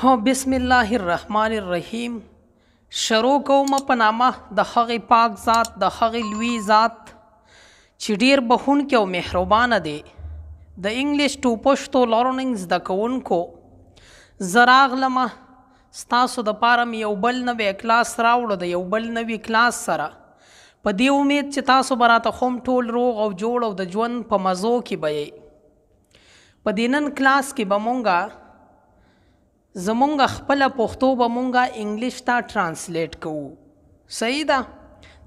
هو بسم الله الرحمن الرحیم شروع کوم په نامه د هغې پاک ذات د هغې لوی ذات چې ډیر بهونکی او مهربانه دی د انګلیش ټو پښتو لرننګ زده کوونکو زه راغلمه ستاسو د پاره مې یو بل نوی کلاس راوړو د یو بل نوی کلاس سره په دې امید چې تاسو به راته خوم ټول روغ او جوړ او د ژوند په مزو کې به یې په دینن کلاس کې به مونږه زمونږ خپل پښتو به مونږه انګلیش ته ترانسلیټ کوو صحیح ده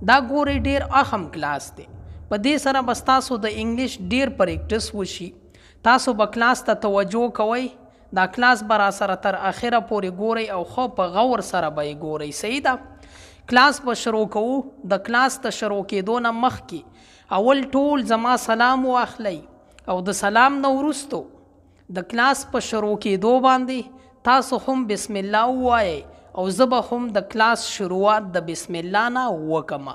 دا ګوري ډیر اهم کلاس دی په دې سره بس تاسو د انګلیش ډیر پریکټس وشي تاسو به کلاس ته توجه کوئ دا کلاس به را سره تر اخره پورې ګورئ او خو په غور سره به یې ګورئ صحیح ده کلاس به شروع کوو د کلاس ته شروع کېدو نه مخکې اول ټول زما سلام واخلئ او د سلام نه وروستو د کلاس په شروع کېدو باندې تاسو هم بسم الله ووایئ او زه به هم د کلاس شروعات د بسم الله نه وکمه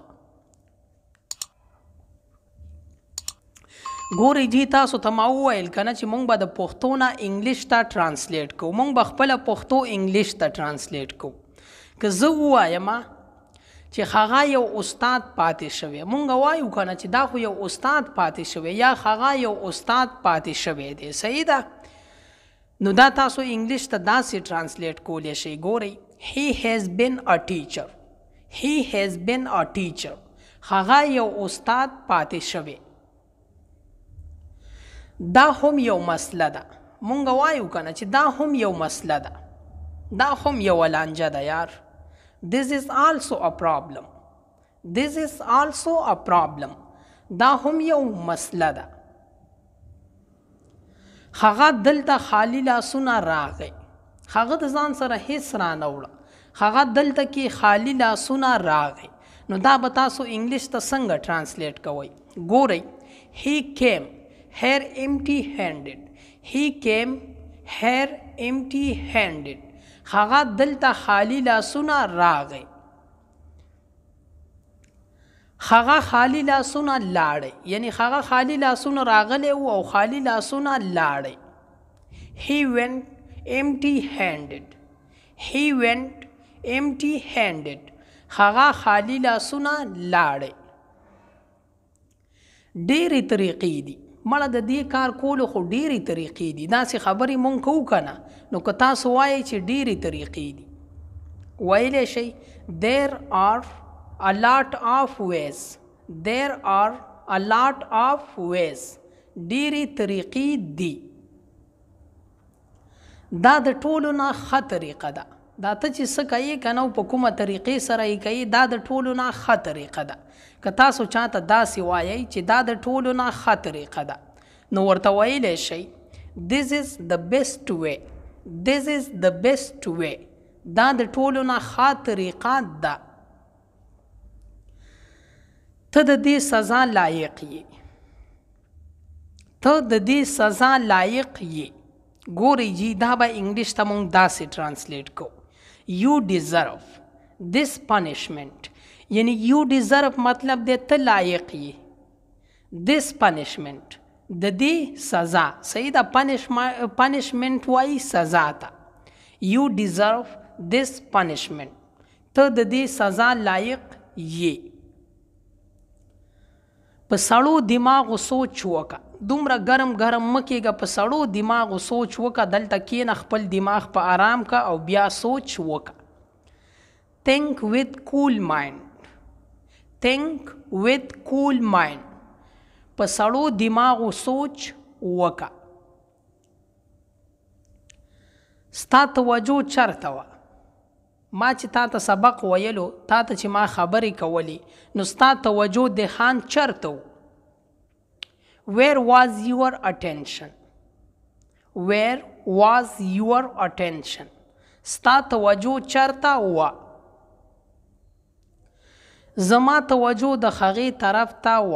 ګوري جی تاسو ته ما وویل کنه چې مونږ به د پښتو نه انګلیش ته ترانسلیټ کوو مونږ به خپله پښتو انګلیش ته ترانسلیټ کوو که زه ووایم چې هغه یو استاد پاتې شوی مونږ وایو کنه چې دا خو یو استاد پاتې شوی یا هغه یو استاد پاتې شوی دی صحیح ده نو دا تاسو انګلیش ته داسې ترانسلیټ کولی شئ ګورئ هی هیز بین ا ټیچر هی هیز بین ا ټیچر هغه یو استاد پاتې شوی دا هم یو مسله ده مونږ وایو کنه چې دا هم یو مسله ده دا هم یو لانجه ده یار this is also a problem this is also a problem دا هم یو مسله ده هغه دلته خالی لاسونه راغی هغه د ځان سره هیڅ را نه وړه هغه دلته کې خالی لاسونه راغی نو دا به تاسو انګلیش ته څنګه ترانسلیټ کوئ ګورئ هی کیم هیر امټي هینډډ هی کیم هیر امټي هینډډ هغه دلته خالی لاسونه راغی هغه خالی لاسونه لاړې یعنی هغه خالی لاسونه راغلی وو او خالی لاسونه لاړې هی وینټ امټي هینډډ هی وینټ امټي هینډډ هغه خالی لاسونه لاړې ډېرې طریقې دي مړه د دې کار کولو خو ډېرې طریقې دي داسې خبرې مونږ کوو که نه نو که تاسو وایئ چې ډېرې طریقې دي ویلی شئ there are a lot of ways there are a lot of ways ډېری طریقې دي دا د ټولو نه ښه طریقه ده دا ته چې څه کوي که نه په کومه طریقې سره یې کوي دا د ټولو نه ښه طریقه ده که تاسو چاته داسې وایئ چې دا د ټولو نه ښه طریقه ده نو ورته ویلی شئ this is the best way this is the best way دا د ټولو نه ښه طریقه ده ته د دې سزا لایق یې ته د دې سزا لایق یې ګوري جی دا به انګلیش ته مونږ داسې ترانسلیټ کو یو ډیزرو دیس پانیشمنت یعنی یو ډیزرو مطلب دی ته لایق یې دیس پانیشمنت د دې سزا صحیح دا پانیشمنت وای سزا ته یو ډیزرو دیس پانیشمنت ته د دې سزا لایق یې په سړو دماغ او سوچ وکړه دومره ګرم ګرم مکیګه په سړو دماغ او سوچ وکا دلته کین خپل دماغ په آرام کا او بیا سوچ وکا think with cool mind think with cool mind په سړو دماغ او سوچ وکا ستا توجه چرته وه ما چې تا ته سبق ویلو تا ته چې ما خبرې کولې نو ستا توجه دهان چرته where was your attention where was your attention ستا توجه چرته و زما توجه د خغې طرف ته و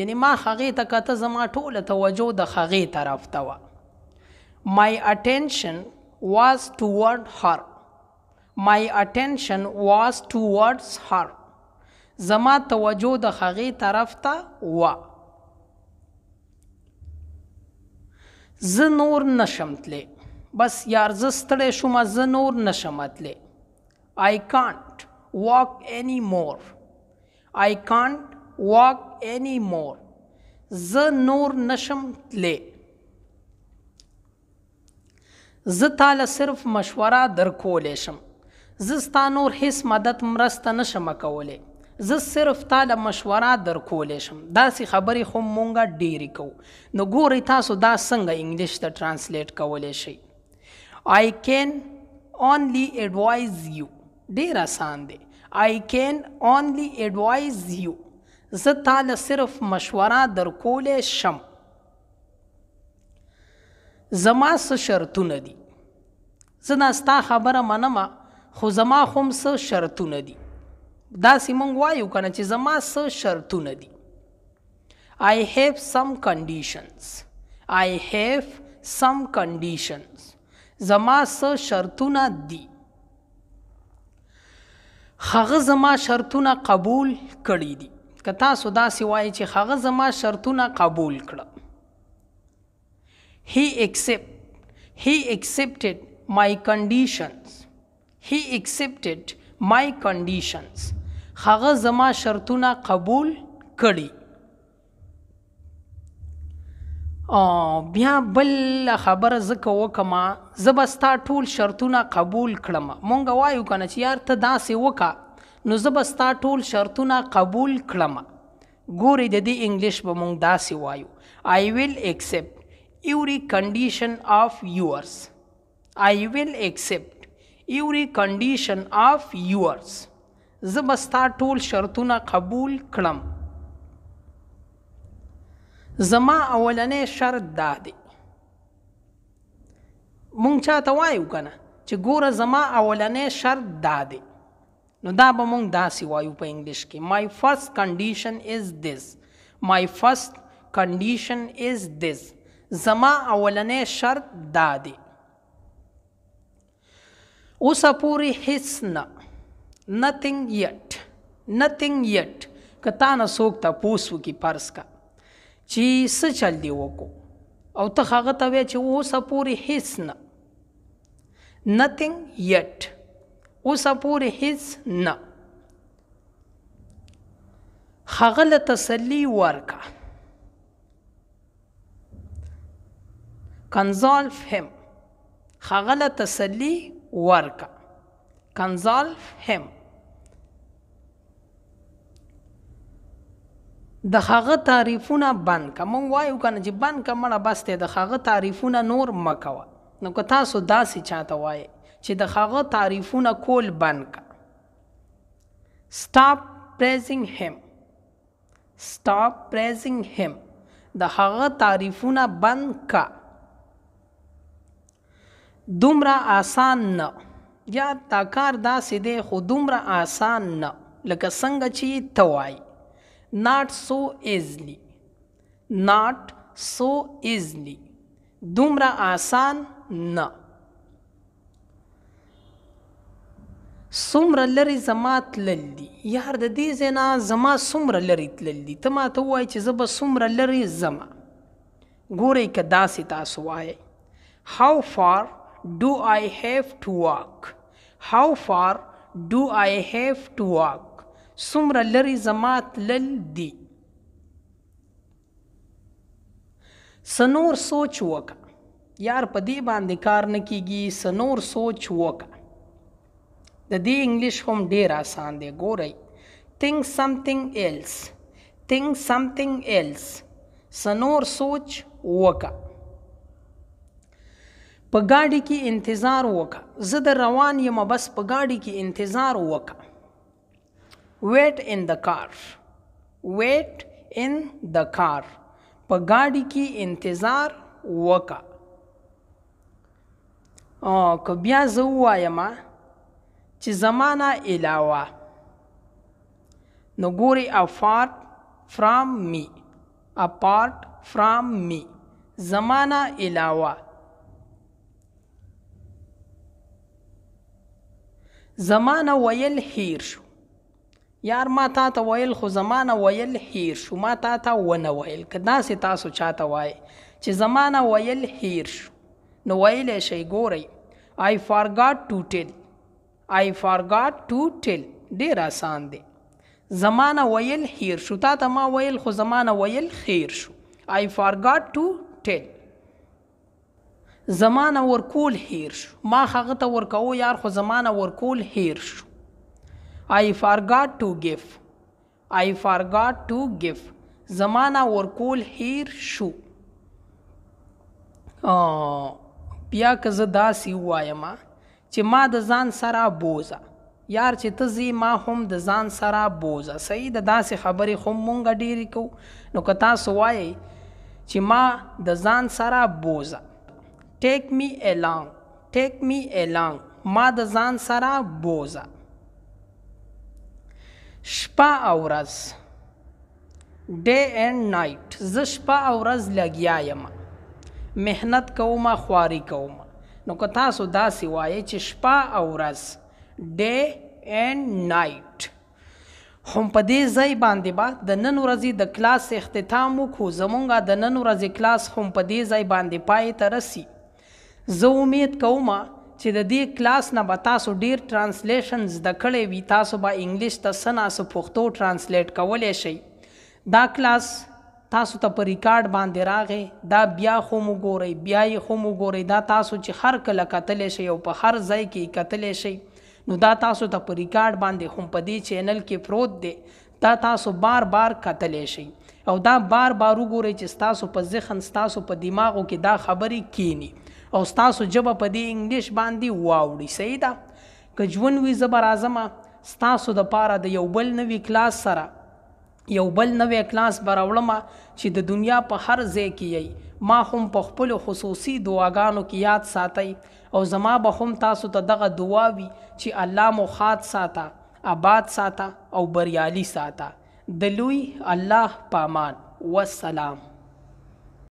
یعنی ما خغې ته کته زما ټوله توجه د خغې طرف ته و my attention was toward her My attention was towards her. زما توجه د هغې طرف ته و زه نور نشم تلی بس یار زه ستړی شوم زه نور نشم تلی I can't walk anymore I can't walk anymore زه نور نشم تلی زه تاله صرف مشوره درکولی شم زه ستا نور هیڅ مدد مرسته نشم کولی زه صرف تا له مشوره درکولی شم داسې خبرې خو مونږه ډېرې کوو نو ګورئ تاسو دا څنګه انګلیش ته ترانسلیټ کولی شئ آی کین اونلی ایڈوایز یو ډېر اسان دی آی کین اونلی ایڈوایز یو زه تا له صرف مشوره درکولی شم زما څه شرطونه دي زه نه ستا خبره منمه خو زما هم څه شرطونه دي داسې موږ وایو که نه چې زما څه شرطونه دي I have some conditions I have some conditions زما څه شرطونه دي هغه زما شرطونه قبول کړي دي که تاسو داسې وایئ چې هغه زما شرطونه قبول کړه He accept he accepted my conditions he accepted my conditions هغه زما شرطونه قبول کړي بیا بل خبره زکه وکما زبستا ټول شرطونه قبول کړم مونږ وایو کنه چې یار ته داسې وکا نو زبستا ټول شرطونه قبول کړم ګوري د دې انګلیش به مونږ داسې وایو I will accept every condition of yours I will accept یوري کنډیشن اف یورز زبستا ټول شرطونه قبول کړم زما اولنې شرط دا دی مونږ چاته وایو کنه چې ګوره زما اولنې شرط دا دی نو دا به مونږ داسې وایو په انګلیش کې مای فرست کنډیشن از دیس مای فرست کنډیشن از دیس زما اولنې شرط دا دی اوس پوری هیڅ نه نثینګ یټ نثینګ یټ کتا نه څوک ته پوسو کی پرس کا چې څه چل دی وکړو او ته هغه ته وای چې اوس پورې هیڅ نه نثینګ یټ اوس پورې هیڅ نه هغه له تسلی ورکا کنزالف هم هغه له تسلی work. Console him. د هغه تعریفونه بند کوم وایو کنه چې بند کومه بس ته د هغه تعریفونه نور مکوه نو که تاسو داسې چاته وایي چې د هغه تعریفونه کول بند کا stop praising him stop praising him د هغه تعریفونه بند کا دومره آسان نه یا دا کار داسې دی خو دومره آسان نه لکه څنګه چې ته وایي ناټ سو ایزلی ناټ سو ایزلی دومره آسان نه څومره لرې زما تلل دي یار د دې ځای نه زما څومره لرې تلل دي ته ماته ووایې چې زه به څومره لرې ځم ګورئ که داسې تاسو وایئ هاو فار do I have to walk? How far do I have to walk? څومره لرې زما تلل دي سنور سوچ وکړه یار په دې باندې کار نه کیږي سنور سوچ وکړه د دې انګلیش هم ډېر آسان دی ګورئ think something else think something else سنور سوچ وکړه په ګاډي کې انتظار وکړه زه د روان یم بس په ګاډي کې انتظار وکړه ویټ ان د کار ویټ ان د کار په ګاډي کې انتظار وکړه او که بیا زه ووایم چې زمانه علاوه نو ګوري افارت فرام می اپارت فرام می زمانه علاوه زمانه ویل هیر شو یار ما تا ته ویل خو زمانه ویل هیر شو ما تا ته ونه ویل که داسې تاسو چاته وای چې زمانه ویل هیر شو نو ویلی شئ ګورئ آی فارګاټ ټو ټیل آی فارګاټ ټو ټیل ډېر آسان دی زمانه ویل هیر شو تا ته ما ویل خو زمانه ویل خیر شو آی فارګاټ ټو ټیل زمانه ورکول هیر شو ما هغه ته ورکو یار خو زمانه ورکول هیر شو I forgot to give I forgot to give زمانه ورکول هیر شو بیا که زه داسې ووایم چې ما د ځان سره بوزه یار چې ته ځې ما هم د ځان سره بوزه صحیح د داسې خبرې خو مونږه ډېرې کوو نو که تاسو وایئ چې ما د ځان سره بوزه ټیک می الانګ ټیک می الانګ ما د ځان سره بوزا شپه او ورځ ډے اینڈ نایټ ز شپه او ورځ لګیا یم مهنت کوم خواري کوم نو که تاسو دا سی وایي چې شپه او ورځ ډے اینڈ نایټ هم په دې ځای باندې با د نن ورځې د کلاس اختتام وکړو زمونږه د نن ورځې کلاس هم په دې ځای باندې پای ته رسی زه امید کوم چې د دې کلاس نه به تاسو ډیر ترانسلیشنز د کړې وي تاسو به انګلیش ته سناسو پښتو ترانسلیټ کولی شئ دا کلاس تاسو ته په ریکارډ باندې راغې دا بیا خو مو ګورئ بیا یې خو مو ګورئ دا تاسو چې هر کله کتلی شئ او په هر ځای کې کتلی شئ نو دا تاسو ته په ریکارډ باندې هم په دې چینل کې پروت دی دا تاسو بار بار کتلی شئ او دا بار بار وګورئ چې ستاسو په ذهن ستاسو په دماغو کې دا خبرې کینی او ستاسو جبه په دې انګلیش باندې واوړي صحیح ده که ژوند وي زه به راځم ستاسو دپاره د یو بل نوي کلاس سره یو بل نوی کلاس به راوړمه چې د دنیا په هر ځای کې یی ما هم په خپلو خصوصي دعاګانو کې یاد ساتئ او زما به هم تاسو ته دغه دعا وي چې الله مو خات ساته آباد ساته او بریالي ساته د لوی الله پامان والسلام